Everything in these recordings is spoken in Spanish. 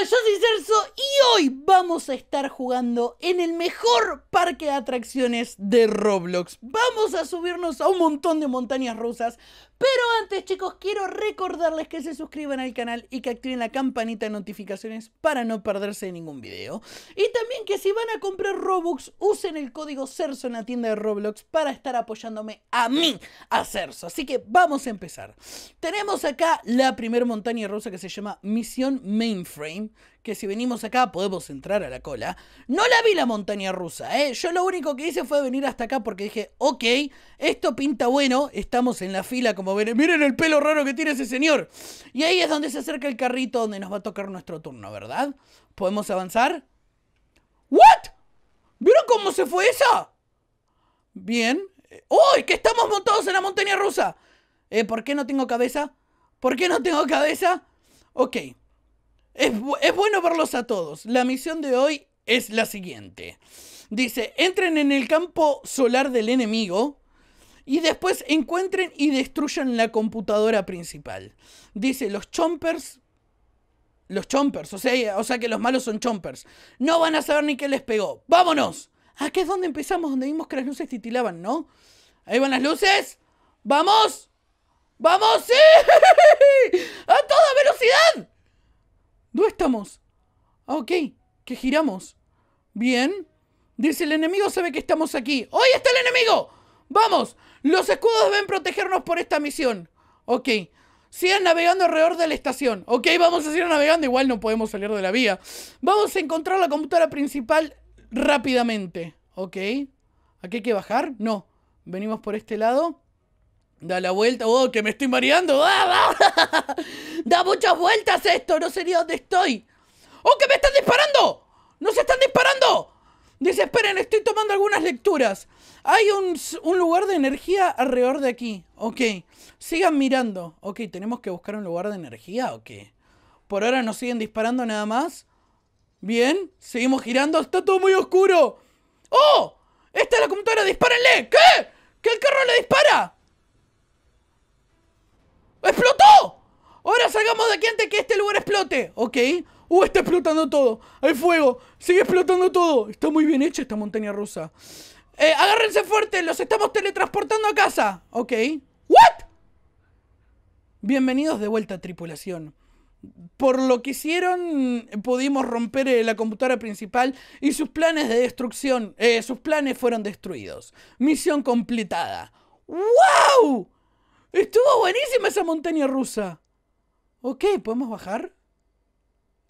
Yo soy Celso y hoy vamos a estar jugando en el mejor parque de atracciones de Roblox. Vamos a subirnos a un montón de montañas rusas, pero antes, chicos, quiero recordarles que se suscriban al canal y que activen la campanita de notificaciones para no perderse ningún video. Y también que si van a comprar Robux, usen el código CERSO en la tienda de Roblox para estar apoyándome a mí, a CERSO. Así que vamos a empezar. Tenemos acá la primera montaña rusa que se llama Misión Mainframe, que si venimos acá podemos entrar a la cola. No la vi la montaña rusa, ¿eh? Yo lo único que hice fue venir hasta acá porque dije, ok, esto pinta bueno, estamos en la fila como ven. Miren el pelo raro que tiene ese señor. Y ahí es donde se acerca el carrito donde nos va a tocar nuestro turno, ¿verdad? ¿Podemos avanzar? ¿What? ¿Vieron cómo se fue esa? Bien. ¡Uy! ¡Que estamos montados en la montaña rusa! Eh, ¿Por qué no tengo cabeza? ¿Por qué no tengo cabeza? Ok. Es, bueno verlos a todos. La misión de hoy es la siguiente. Dice, entren en el campo solar del enemigo y después encuentren y destruyan la computadora principal. Dice, los chompers... Los chompers, o sea, o sea que los malos son chompers. No van a saber ni qué les pegó. ¡Vámonos! qué es donde empezamos, donde vimos que las luces titilaban, ¿no? Ahí van las luces. ¡Vamos! ¡Vamos! ¡Sí! ¡A toda velocidad! ¿Dónde estamos? Ah, ok, que giramos. Bien. Dice el enemigo sabe que estamos aquí. ¡Hoy está el enemigo! ¡Vamos! Los escudos deben protegernos por esta misión. Ok. Sigan navegando alrededor de la estación. Ok, vamos a seguir navegando. Igual no podemos salir de la vía. Vamos a encontrar la computadora principal rápidamente. Ok. ¿Aquí hay que bajar? No. Venimos por este lado. Da la vuelta. Oh, que me estoy mareando. Ah, ah, ah. da muchas vueltas esto. No sería ni dónde estoy. ¡Oh, que me están disparando! ¡No se están disparando! Desesperen, estoy tomando algunas lecturas. Hay un, lugar de energía alrededor de aquí. Ok. Sigan mirando. Ok, tenemos que buscar un lugar de energía o qué. Por ahora nos siguen disparando nada más. Bien. Seguimos girando. Está todo muy oscuro. ¡Oh! Esta es la computadora. ¡Dispárenle! ¿Qué? ¿Que el carro le dispara? ¡Explotó! Ahora salgamos de aquí antes que este lugar explote. Ok. Uh, está explotando todo. Hay fuego. Sigue explotando todo. Está muy bien hecha esta montaña rusa. Eh, agárrense fuerte. Los estamos teletransportando a casa. Ok. ¿What? Bienvenidos de vuelta, tripulación. Por lo que hicieron, pudimos romper eh, la computadora principal y sus planes de destrucción, eh, sus planes fueron destruidos. Misión completada. ¡Wow! Estuvo buenísima esa montaña rusa. Ok, ¿podemos bajar?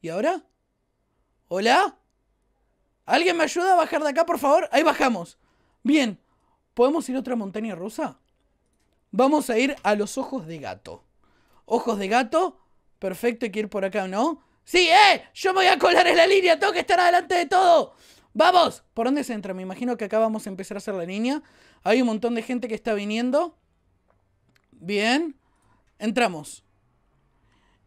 ¿Y ahora? ¿Hola? ¿Alguien me ayuda a bajar de acá, por favor? Ahí bajamos. Bien. ¿Podemos ir a otra montaña rusa? Vamos a ir a los ojos de gato. Ojos de gato. Perfecto, hay que ir por acá, ¿no? ¡Sí, eh! ¡Yo me voy a colar en la línea! ¡Tengo que estar adelante de todo! ¡Vamos! ¿Por dónde se entra? Me imagino que acá vamos a empezar a hacer la línea. Hay un montón de gente que está viniendo. Bien. Entramos.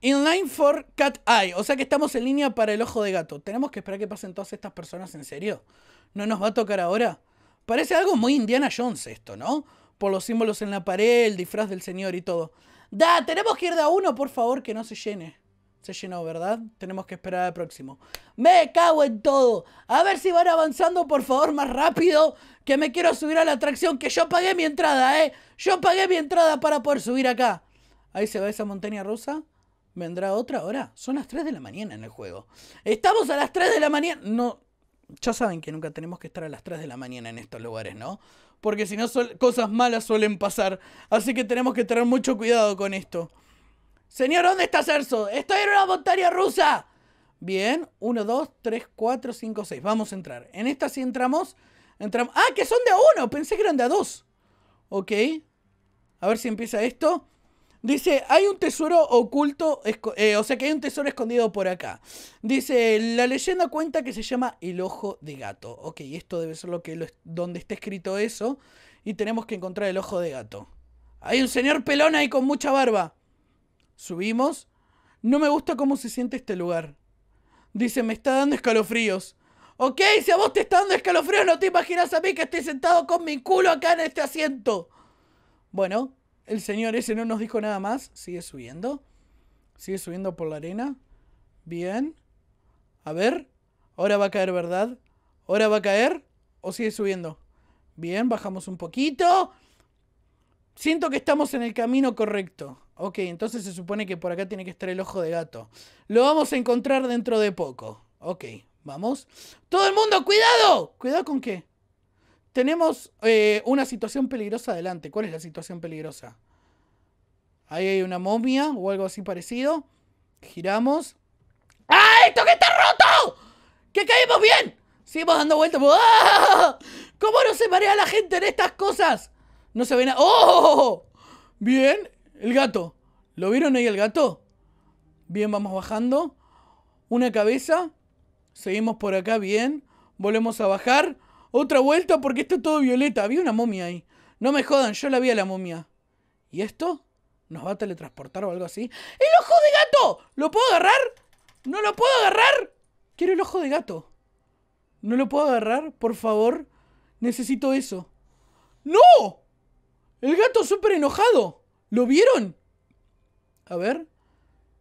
line for cat eye. O sea que estamos en línea para el ojo de gato. Tenemos que esperar que pasen todas estas personas en serio. ¿No nos va a tocar ahora? Parece algo muy Indiana Jones esto, ¿no? Por los símbolos en la pared, el disfraz del señor y todo. Da, tenemos que ir de a uno, por favor, que no se llene. Se llenó, ¿verdad? Tenemos que esperar al próximo. ¡Me cago en todo! A ver si van avanzando, por favor, más rápido. Que me quiero subir a la atracción. Que yo pagué mi entrada, ¿eh? Yo pagué mi entrada para poder subir acá. Ahí se va esa montaña rusa. ¿Vendrá otra ahora? Son las 3 de la mañana en el juego. Estamos a las 3 de la mañana. No, ya saben que nunca tenemos que estar a las 3 de la mañana en estos lugares, ¿no? Porque si no, cosas malas suelen pasar. Así que tenemos que tener mucho cuidado con esto. Señor, ¿dónde está Cerso? Estoy en una montaña rusa. Bien, 1, 2, 3, 4, 5, 6. Vamos a entrar. En esta si entramos, entramos... Ah, que son de a uno. Pensé que eran de a dos. Ok. A ver si empieza esto. Dice, hay un tesoro oculto, eh, o sea que hay un tesoro escondido por acá. Dice, la leyenda cuenta que se llama el ojo de gato. Ok, esto debe ser lo que donde está escrito eso. Y tenemos que encontrar el ojo de gato. Hay un señor pelón ahí con mucha barba. Subimos. No me gusta cómo se siente este lugar. Dice, me está dando escalofríos. Ok, si a vos te está dando escalofríos, no te imaginas a mí que estoy sentado con mi culo acá en este asiento. Bueno, el señor ese no nos dijo nada más. Sigue subiendo. Sigue subiendo por la arena. Bien. A ver. Ahora va a caer, ¿verdad? Ahora va a caer. O sigue subiendo. Bien, bajamos un poquito. Siento que estamos en el camino correcto. Ok, entonces se supone que por acá tiene que estar el ojo de gato. Lo vamos a encontrar dentro de poco. Ok, vamos. ¡Todo el mundo, cuidado! ¿Cuidado con qué? Tenemos eh, una situación peligrosa adelante. ¿Cuál es la situación peligrosa? Ahí hay una momia o algo así parecido. Giramos. ¡Ah! ¡Esto que está roto! ¡Que caímos bien! Seguimos dando vueltas. ¡Ah! ¿Cómo no se marea la gente en estas cosas? No se ve nada. ¡Oh! Bien. El gato. ¿Lo vieron ahí el gato? Bien, vamos bajando. Una cabeza. Seguimos por acá, bien. Volvemos a bajar. Otra vuelta porque está todo violeta. Había una momia ahí. No me jodan, yo la vi a la momia. ¿Y esto? ¿Nos va a teletransportar o algo así? ¡El ojo de gato! ¿Lo puedo agarrar? ¡No lo puedo agarrar! Quiero el ojo de gato. ¿No lo puedo agarrar? Por favor. Necesito eso. ¡No! El gato súper enojado. ¿Lo vieron? A ver.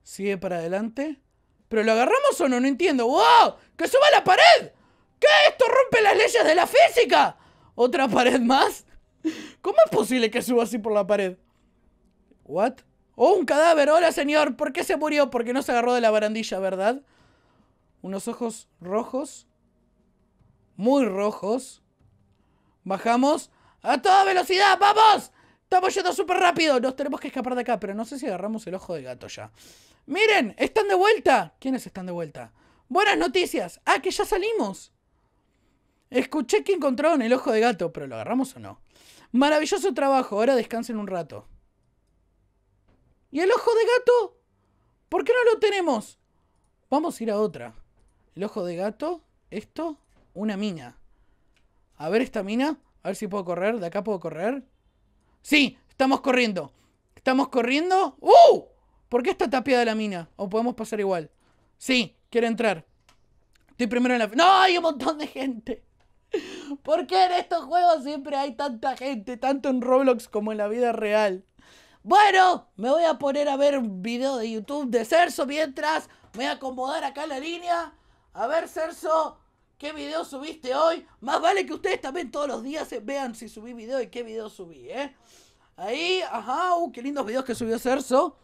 Sigue para adelante. ¿Pero lo agarramos o no? No entiendo. ¡Wow! ¡Que suba la pared! ¿Qué? ¿Esto rompe las leyes de la física? ¿Otra pared más? ¿Cómo es posible que suba así por la pared? ¿What? ¡Oh, un cadáver! ¡Hola, señor! ¿Por qué se murió? Porque no se agarró de la barandilla, ¿verdad? Unos ojos rojos. Muy rojos. Bajamos. ¡A toda velocidad! ¡Vamos! Estamos yendo súper rápido. Nos tenemos que escapar de acá, pero no sé si agarramos el ojo de gato ya. Miren, están de vuelta. ¿Quiénes están de vuelta? Buenas noticias. Ah, que ya salimos. Escuché que encontraron el ojo de gato, pero ¿lo agarramos o no? Maravilloso trabajo. Ahora descansen un rato. ¿Y el ojo de gato? ¿Por qué no lo tenemos? Vamos a ir a otra. El ojo de gato, esto, una mina. A ver esta mina. A ver si puedo correr. ¿De acá puedo correr? Sí, estamos corriendo. Estamos corriendo. ¡Uh! ¿Por qué está tapiada la mina? ¿O podemos pasar igual? Sí, quiero entrar. Estoy primero en la... ¡No! Hay un montón de gente. ¿Por qué en estos juegos siempre hay tanta gente? Tanto en Roblox como en la vida real. Bueno, me voy a poner a ver un video de YouTube de Cerso mientras me voy a acomodar acá en la línea. A ver, Cerso, qué video subiste hoy. Más vale que ustedes también todos los días eh, vean si subí video y qué video subí, ¿eh? Ahí, ajá, uh, qué lindos videos que subió Cerso.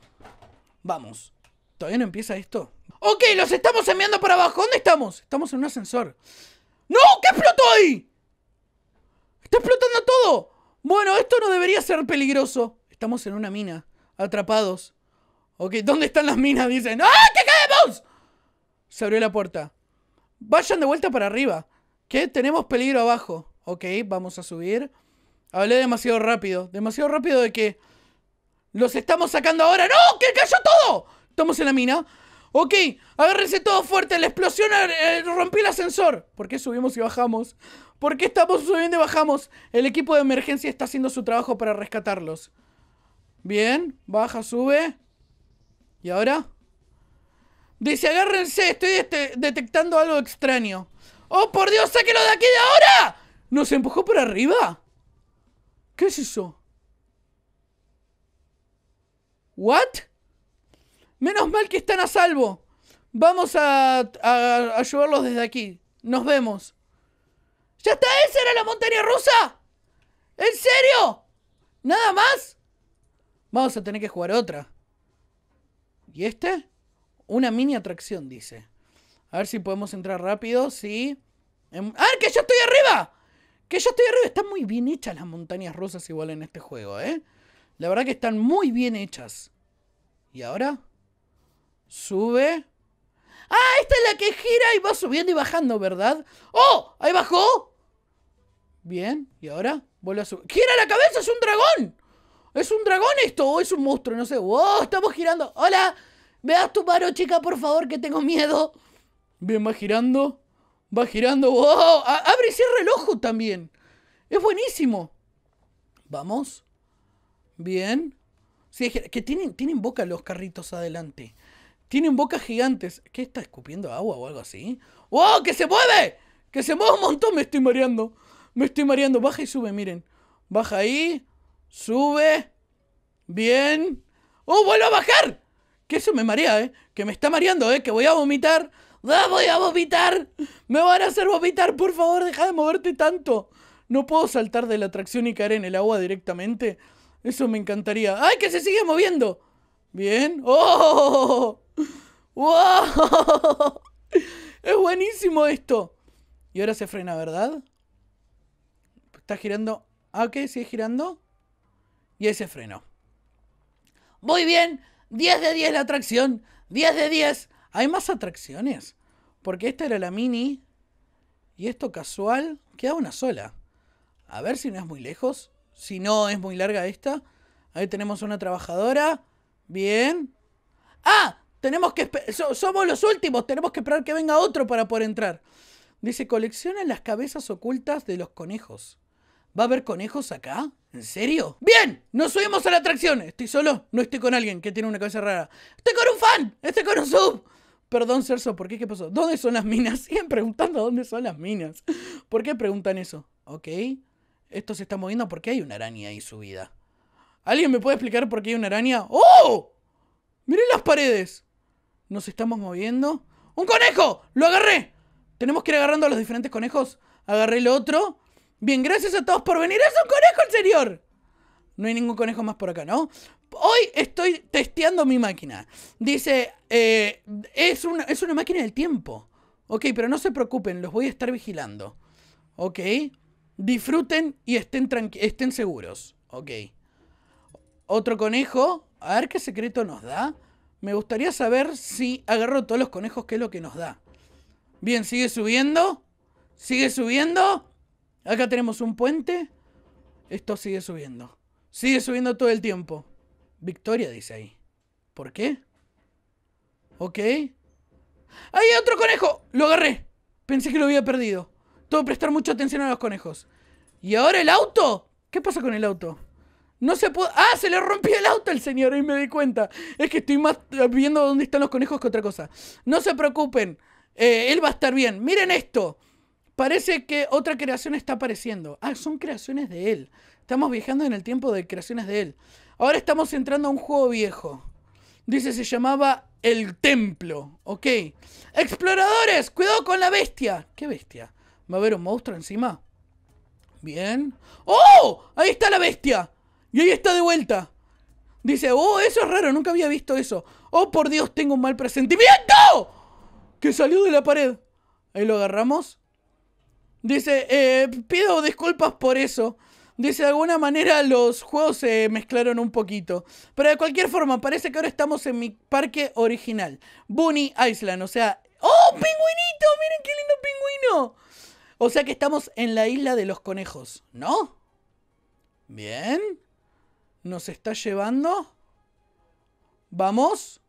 Vamos. ¿Todavía no empieza esto? Ok, los estamos enviando para abajo. ¿Dónde estamos? Estamos en un ascensor. ¡No! ¿Qué explotó ahí? ¡Está explotando todo! Bueno, esto no debería ser peligroso. Estamos en una mina. Atrapados. Ok, ¿dónde están las minas? Dicen. ¡Ah! ¡Que caemos! Se abrió la puerta. Vayan de vuelta para arriba. Que tenemos peligro abajo. Ok, vamos a subir. Hablé demasiado rápido. Demasiado rápido de que... Los estamos sacando ahora. ¡No! ¡Que cayó todo! Estamos en la mina. Ok, agárrense todo fuerte. La explosión eh, eh, rompió rompí el ascensor. ¿Por qué subimos y bajamos? ¿Por qué estamos subiendo y bajamos? El equipo de emergencia está haciendo su trabajo para rescatarlos. Bien, baja, sube. ¿Y ahora? Dice, agárrense, estoy este, detectando algo extraño. ¡Oh, por Dios, sáquelo de aquí de ahora! ¿Nos empujó por arriba? ¿Qué es eso? ¿What? Menos mal que están a salvo. Vamos a, ayudarlos desde aquí. Nos vemos. ¡Ya está! ¡Esa era la montaña rusa! ¿En serio? ¿Nada más? Vamos a tener que jugar otra. ¿Y este? Una mini atracción, dice. A ver si podemos entrar rápido. Sí. Em, ¡A ¡Ah, que yo estoy arriba! Que yo estoy arriba. Están muy bien hechas las montañas rusas igual en este juego, ¿eh? La verdad que están muy bien hechas. ¿Y ahora? Sube. ¡Ah! Esta es la que gira y va subiendo y bajando, ¿verdad? ¡Oh! ¡Ahí bajó! Bien. ¿Y ahora? Vuelve a subir. ¡Gira la cabeza! ¡Es un dragón! ¿Es un dragón esto? ¿O es un monstruo? No sé. ¡Oh, estamos girando! ¡Hola! Veas tu mano, chica, por favor, que tengo miedo? Bien, va girando. Va girando. ¡Wow! Abre y cierra el ojo también. Es buenísimo. Vamos. Bien. Sí, que tienen, tienen boca los carritos adelante. Tienen bocas gigantes. ¿Qué está escupiendo agua o algo así? ¡Wow! ¡Que se mueve! ¡Que se mueve un montón! Me estoy mareando. Me estoy mareando. Baja y sube, miren. Baja ahí. Sube. Bien. ¡Oh, vuelve a bajar! Que eso me marea, ¿eh? Que me está mareando, ¿eh? Que voy a vomitar. ¡Ah, voy a vomitar! ¡Me van a hacer vomitar! Por favor, deja de moverte tanto. No puedo saltar de la atracción y caer en el agua directamente. Eso me encantaría. ¡Ay, que se sigue moviendo! Bien. ¡Oh! ¡Wow! Es buenísimo esto. Y ahora se frena, ¿verdad? Está girando. Ah, qué? sigue girando. Y ahí se frenó. Muy bien. 10 de 10 la atracción, 10 de 10. Hay más atracciones, porque esta era la mini y esto casual queda una sola. A ver si no es muy lejos, si no es muy larga esta. Ahí tenemos una trabajadora. Bien. ¡Ah! Tenemos que somos los últimos, tenemos que esperar que venga otro para poder entrar. Dice, colecciona las cabezas ocultas de los conejos. ¿Va a haber conejos acá? ¿En serio? ¡Bien! ¡Nos subimos a la atracción! Estoy solo, no estoy con alguien que tiene una cabeza rara. ¡Estoy con un fan! ¡Estoy con un sub! Perdón, Cerso, ¿por qué? ¿Qué pasó? ¿Dónde son las minas? Siguen preguntando dónde son las minas. ¿Por qué preguntan eso? Ok. Esto se está moviendo porque hay una araña ahí subida. ¿Alguien me puede explicar por qué hay una araña? ¡Oh! ¡Miren las paredes! Nos estamos moviendo. ¡Un conejo! ¡Lo agarré! Tenemos que ir agarrando a los diferentes conejos. Agarré el otro. Bien, gracias a todos por venir. ¡Es un conejo el señor! No hay ningún conejo más por acá, ¿no? Hoy estoy testeando mi máquina. Dice, eh, es, una, es una máquina del tiempo. Ok, pero no se preocupen, los voy a estar vigilando. Ok. Disfruten y estén, estén seguros. Ok. Otro conejo. A ver qué secreto nos da. Me gustaría saber si agarro todos los conejos, qué es lo que nos da. Bien, sigue subiendo. Sigue subiendo. Acá tenemos un puente. Esto sigue subiendo. Sigue subiendo todo el tiempo. Victoria dice ahí. ¿Por qué? Ok. ¡Ahí hay otro conejo! Lo agarré. Pensé que lo había perdido. Tengo que prestar mucha atención a los conejos. ¿Y ahora el auto? ¿Qué pasa con el auto? No se puede... ¡Ah! Se le rompió el auto al señor y me di cuenta. Es que estoy más viendo dónde están los conejos que otra cosa. No se preocupen. Eh, él va a estar bien. Miren esto. Parece que otra creación está apareciendo. Ah, son creaciones de él. Estamos viajando en el tiempo de creaciones de él. Ahora estamos entrando a un juego viejo. Dice, se llamaba El Templo. Ok. Exploradores, cuidado con la bestia. ¿Qué bestia? ¿Va a haber un monstruo encima? Bien. ¡Oh! Ahí está la bestia. Y ahí está de vuelta. Dice, oh, eso es raro, nunca había visto eso. Oh, por Dios, tengo un mal presentimiento. Que salió de la pared. Ahí lo agarramos. Dice, eh, pido disculpas por eso. Dice, de alguna manera los juegos se mezclaron un poquito. Pero de cualquier forma, parece que ahora estamos en mi parque original. Bunny Island, o sea... ¡Oh, pingüinito! ¡Miren qué lindo pingüino! O sea que estamos en la isla de los conejos, ¿no? Bien. Nos está llevando. Vamos.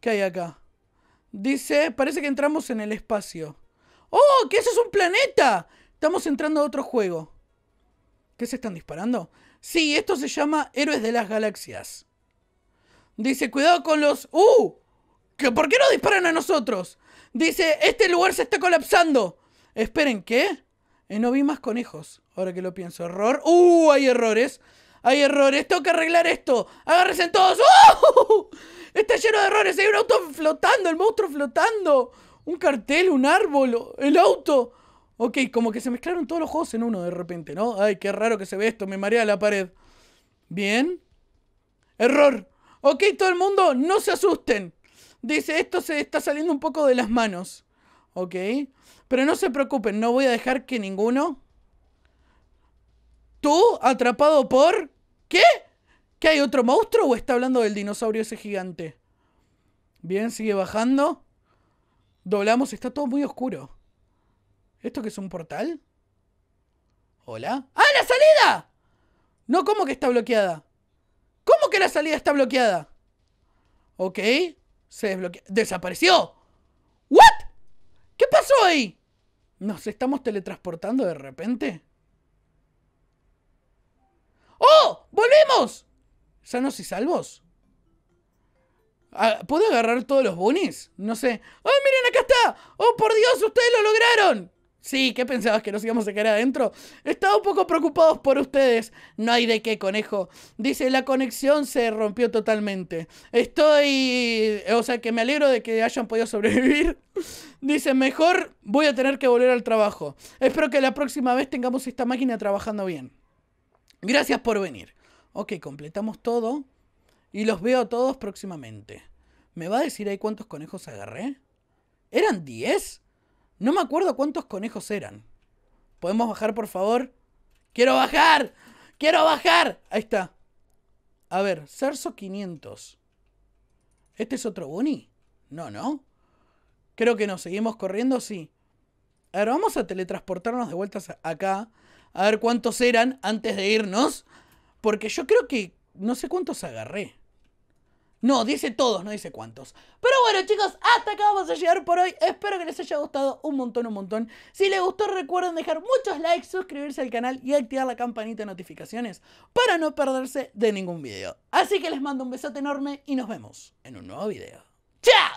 ¿Qué hay acá? Dice, parece que entramos en el espacio. ¡Oh! ¡Que eso es un planeta! Estamos entrando a otro juego. ¿Qué se están disparando? Sí, esto se llama Héroes de las Galaxias. Dice, cuidado con los... ¡Uh! ¿Por qué no disparan a nosotros? Dice, este lugar se está colapsando. Esperen, ¿qué? Eh, no vi más conejos. Ahora que lo pienso. Error. ¡Uh! Hay errores. Hay errores. Tengo que arreglar esto. Agárrense todos. ¡Uh! Está lleno de errores. Hay un auto flotando. El monstruo flotando un cartel, un árbol, el auto. Ok, como que se mezclaron todos los juegos en uno de repente, ¿no? Ay, qué raro que se ve esto, me marea la pared. Bien. Error. Ok, todo el mundo, no se asusten. Dice, esto se está saliendo un poco de las manos. Ok. Pero no se preocupen, no voy a dejar que ninguno... ¿Tú? ¿Atrapado por...? ¿Qué? ¿Qué? hay otro monstruo o está hablando del dinosaurio ese gigante? Bien, sigue bajando. Doblamos, está todo muy oscuro. ¿Esto que es un portal? ¿Hola? ¡Ah, la salida! No, ¿cómo que está bloqueada? ¿Cómo que la salida está bloqueada? Ok, se desbloqueó. ¡Desapareció! ¿What? ¿Qué pasó ahí? ¿Nos estamos teletransportando de repente? ¡Oh! ¡Volvemos! ¿Sanos y salvos? Ah, ¿Puedo agarrar todos los bunnies? No sé. ¡Oh, miren, acá está! ¡Oh, por Dios, ustedes lo lograron! Sí, ¿qué pensabas que nos íbamos a quedar adentro? Estaba un poco preocupados por ustedes. No hay de qué, conejo. Dice, la conexión se rompió totalmente. Estoy... O sea, que me alegro de que hayan podido sobrevivir. Dice, mejor voy a tener que volver al trabajo. Espero que la próxima vez tengamos esta máquina trabajando bien. Gracias por venir. Ok, completamos todo. Y los veo a todos próximamente. ¿Me va a decir ahí cuántos conejos agarré? ¿Eran 10? No me acuerdo cuántos conejos eran. ¿Podemos bajar, por favor? ¡Quiero bajar! ¡Quiero bajar! Ahí está. A ver, Cerso 500. ¿Este es otro Bunny? No, no. Creo que nos seguimos corriendo, sí. A ver, vamos a teletransportarnos de vuelta acá. A ver cuántos eran antes de irnos. Porque yo creo que no sé cuántos agarré. No, dice todos, no dice cuántos. Pero bueno, chicos, hasta acá vamos a llegar por hoy. Espero que les haya gustado un montón, un montón. Si les gustó, recuerden dejar muchos likes, suscribirse al canal y activar la campanita de notificaciones para no perderse de ningún video. Así que les mando un besote enorme y nos vemos en un nuevo video. ¡Chao!